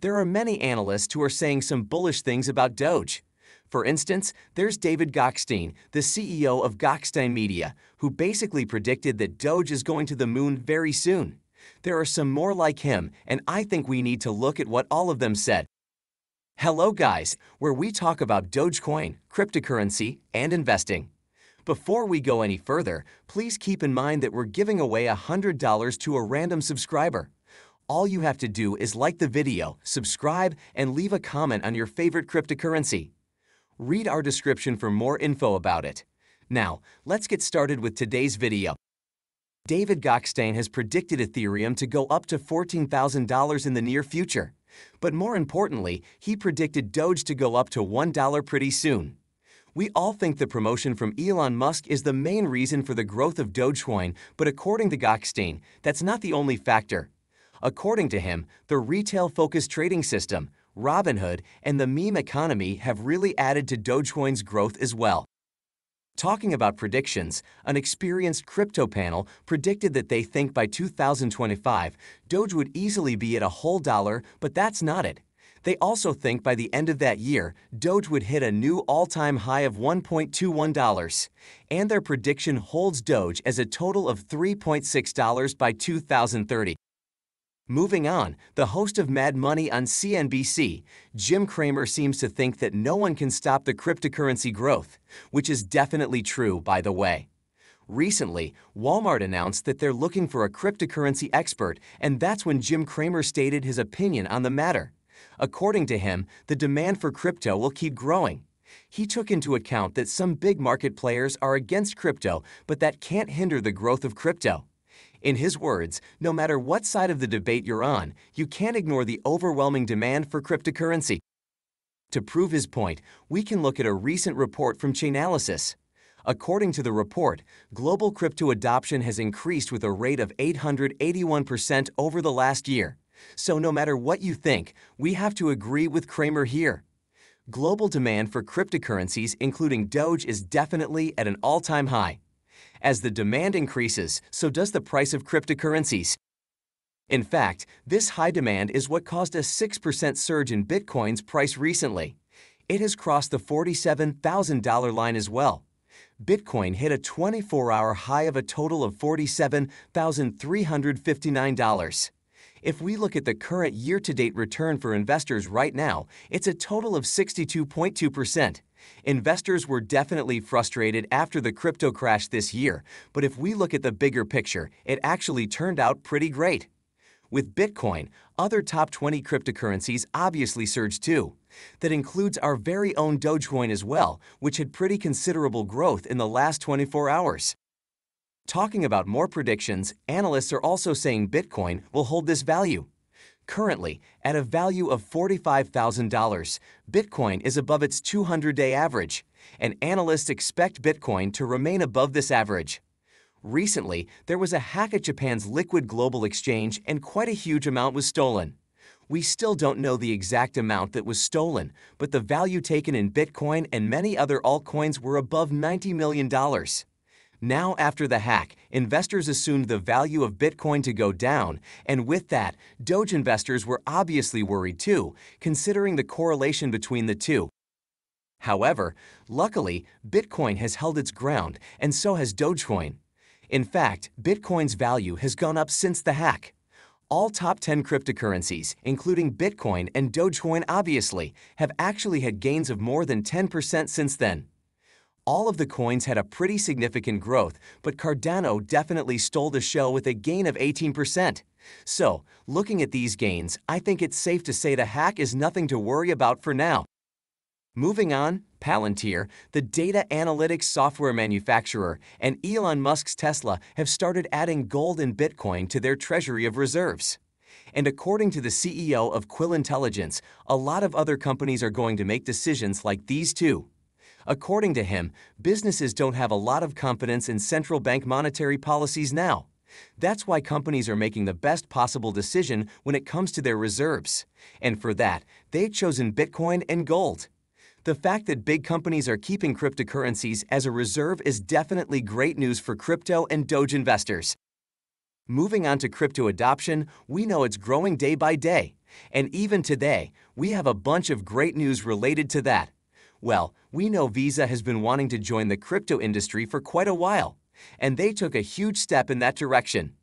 There are many analysts who are saying some bullish things about Doge. For instance, there's David Gockstein, the CEO of Gockstein Media, who basically predicted that Doge is going to the moon very soon. There are some more like him, and I think we need to look at what all of them said. Hello, guys, where we talk about Dogecoin, cryptocurrency, and investing. Before we go any further, please keep in mind that we're giving away $100 to a random subscriber all you have to do is like the video, subscribe, and leave a comment on your favorite cryptocurrency. Read our description for more info about it. Now, let's get started with today's video. David Gockstein has predicted Ethereum to go up to $14,000 in the near future. But more importantly, he predicted Doge to go up to $1 pretty soon. We all think the promotion from Elon Musk is the main reason for the growth of Dogecoin, but according to Gockstein, that's not the only factor. According to him, the retail-focused trading system, Robinhood, and the meme economy have really added to Dogecoin's growth as well. Talking about predictions, an experienced crypto panel predicted that they think by 2025, Doge would easily be at a whole dollar, but that's not it. They also think by the end of that year, Doge would hit a new all-time high of $1.21, and their prediction holds Doge as a total of $3.6 by 2030. Moving on, the host of Mad Money on CNBC, Jim Cramer seems to think that no one can stop the cryptocurrency growth, which is definitely true, by the way. Recently, Walmart announced that they're looking for a cryptocurrency expert, and that's when Jim Cramer stated his opinion on the matter. According to him, the demand for crypto will keep growing. He took into account that some big market players are against crypto, but that can't hinder the growth of crypto. In his words, no matter what side of the debate you're on, you can't ignore the overwhelming demand for cryptocurrency. To prove his point, we can look at a recent report from Chainalysis. According to the report, global crypto adoption has increased with a rate of 881% over the last year. So no matter what you think, we have to agree with Kramer here. Global demand for cryptocurrencies, including Doge, is definitely at an all-time high. As the demand increases, so does the price of cryptocurrencies. In fact, this high demand is what caused a 6% surge in Bitcoin's price recently. It has crossed the $47,000 line as well. Bitcoin hit a 24 hour high of a total of $47,359. If we look at the current year to date return for investors right now, it's a total of 62.2%. Investors were definitely frustrated after the crypto crash this year, but if we look at the bigger picture, it actually turned out pretty great. With Bitcoin, other top 20 cryptocurrencies obviously surged too. That includes our very own Dogecoin as well, which had pretty considerable growth in the last 24 hours. Talking about more predictions, analysts are also saying Bitcoin will hold this value. Currently, at a value of $45,000, Bitcoin is above its 200 day average, and analysts expect Bitcoin to remain above this average. Recently, there was a hack at Japan's Liquid Global Exchange, and quite a huge amount was stolen. We still don't know the exact amount that was stolen, but the value taken in Bitcoin and many other altcoins were above $90 million. Now, after the hack, investors assumed the value of Bitcoin to go down, and with that, Doge investors were obviously worried too, considering the correlation between the two. However, luckily, Bitcoin has held its ground, and so has Dogecoin. In fact, Bitcoin's value has gone up since the hack. All top 10 cryptocurrencies, including Bitcoin and Dogecoin obviously, have actually had gains of more than 10% since then. All of the coins had a pretty significant growth, but Cardano definitely stole the show with a gain of 18%. So, looking at these gains, I think it's safe to say the hack is nothing to worry about for now. Moving on, Palantir, the data analytics software manufacturer, and Elon Musk's Tesla have started adding gold and Bitcoin to their treasury of reserves. And according to the CEO of Quill Intelligence, a lot of other companies are going to make decisions like these two. According to him, businesses don't have a lot of confidence in central bank monetary policies now. That's why companies are making the best possible decision when it comes to their reserves. And for that, they've chosen Bitcoin and gold. The fact that big companies are keeping cryptocurrencies as a reserve is definitely great news for crypto and Doge investors. Moving on to crypto adoption, we know it's growing day by day. And even today, we have a bunch of great news related to that. Well, we know Visa has been wanting to join the crypto industry for quite a while, and they took a huge step in that direction.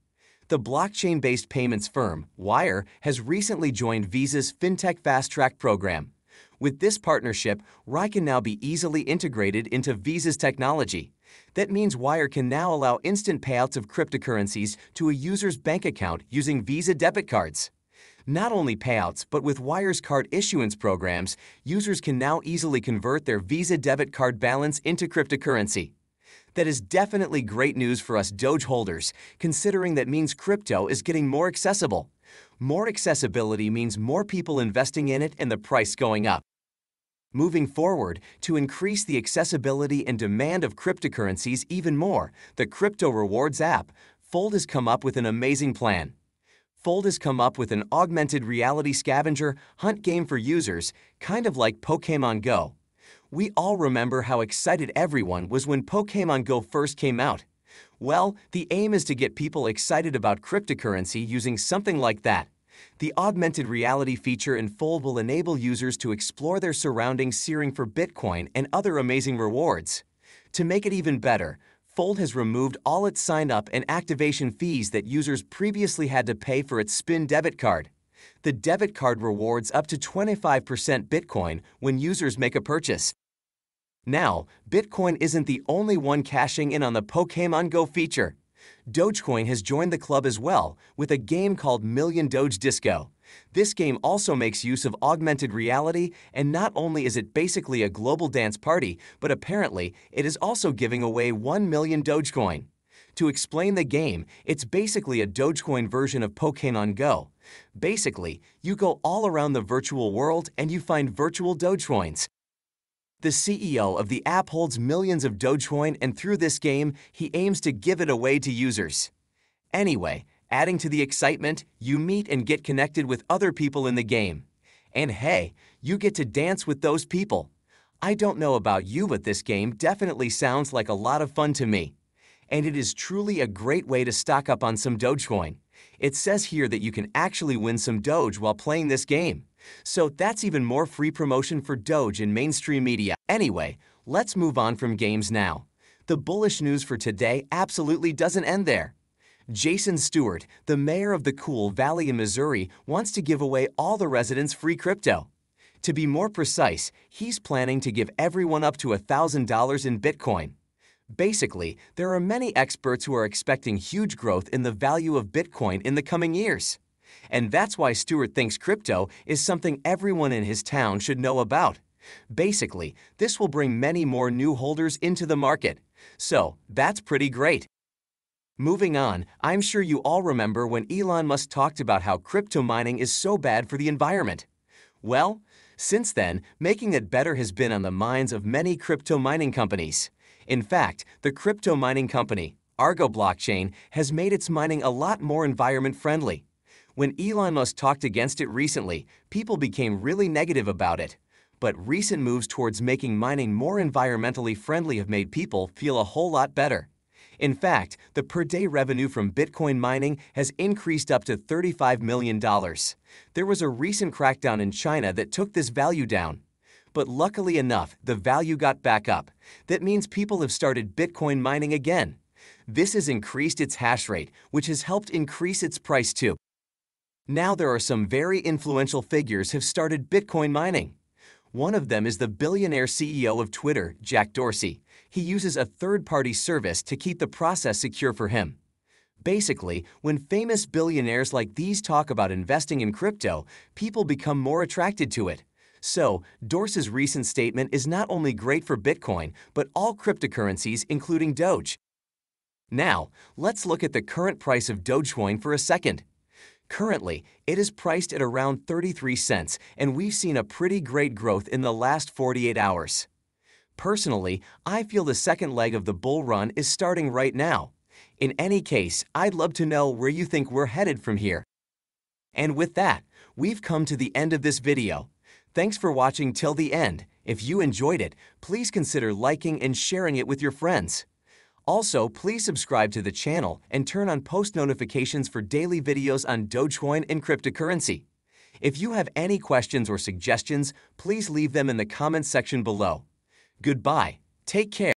The blockchain based payments firm, Wire, has recently joined Visa's FinTech Fast Track program. With this partnership, Rye can now be easily integrated into Visa's technology. That means Wire can now allow instant payouts of cryptocurrencies to a user's bank account using Visa debit cards. Not only payouts, but with Wire's card issuance programs, users can now easily convert their Visa debit card balance into cryptocurrency. That is definitely great news for us Doge holders, considering that means crypto is getting more accessible. More accessibility means more people investing in it and the price going up. Moving forward, to increase the accessibility and demand of cryptocurrencies even more, the Crypto Rewards app, Fold has come up with an amazing plan. Fold has come up with an augmented reality scavenger hunt game for users, kind of like Pokemon Go. We all remember how excited everyone was when Pokemon Go first came out. Well, the aim is to get people excited about cryptocurrency using something like that. The augmented reality feature in Fold will enable users to explore their surroundings searing for Bitcoin and other amazing rewards. To make it even better, Fold has removed all its sign-up and activation fees that users previously had to pay for its Spin debit card. The debit card rewards up to 25% Bitcoin when users make a purchase. Now, Bitcoin isn't the only one cashing in on the Pokemon Go feature. Dogecoin has joined the club as well with a game called Million Doge Disco. This game also makes use of augmented reality, and not only is it basically a global dance party, but apparently it is also giving away 1 million Dogecoin. To explain the game, it's basically a Dogecoin version of Pokemon Go. Basically, you go all around the virtual world and you find virtual Dogecoins. The CEO of the app holds millions of Dogecoin and through this game, he aims to give it away to users. Anyway, Adding to the excitement, you meet and get connected with other people in the game. And hey, you get to dance with those people. I don't know about you, but this game definitely sounds like a lot of fun to me. And it is truly a great way to stock up on some Dogecoin. It says here that you can actually win some Doge while playing this game. So that's even more free promotion for Doge in mainstream media. Anyway, let's move on from games now. The bullish news for today absolutely doesn't end there. Jason Stewart, the mayor of the Cool Valley in Missouri, wants to give away all the residents free crypto. To be more precise, he's planning to give everyone up to $1,000 in Bitcoin. Basically, there are many experts who are expecting huge growth in the value of Bitcoin in the coming years. And that's why Stewart thinks crypto is something everyone in his town should know about. Basically, this will bring many more new holders into the market. So, that's pretty great. Moving on, I'm sure you all remember when Elon Musk talked about how crypto mining is so bad for the environment. Well, since then, making it better has been on the minds of many crypto mining companies. In fact, the crypto mining company, Argo Blockchain, has made its mining a lot more environment friendly. When Elon Musk talked against it recently, people became really negative about it. But recent moves towards making mining more environmentally friendly have made people feel a whole lot better. In fact, the per day revenue from Bitcoin mining has increased up to $35 million. There was a recent crackdown in China that took this value down. But luckily enough, the value got back up. That means people have started Bitcoin mining again. This has increased its hash rate, which has helped increase its price too. Now there are some very influential figures have started Bitcoin mining. One of them is the billionaire CEO of Twitter, Jack Dorsey he uses a third-party service to keep the process secure for him. Basically, when famous billionaires like these talk about investing in crypto, people become more attracted to it. So, Dorse's recent statement is not only great for Bitcoin, but all cryptocurrencies, including Doge. Now, let's look at the current price of Dogecoin for a second. Currently, it is priced at around 33 cents, and we've seen a pretty great growth in the last 48 hours. Personally, I feel the second leg of the bull run is starting right now. In any case, I'd love to know where you think we're headed from here. And with that, we've come to the end of this video. Thanks for watching till the end. If you enjoyed it, please consider liking and sharing it with your friends. Also, please subscribe to the channel and turn on post notifications for daily videos on Dogecoin and cryptocurrency. If you have any questions or suggestions, please leave them in the comments section below. Goodbye. Take care.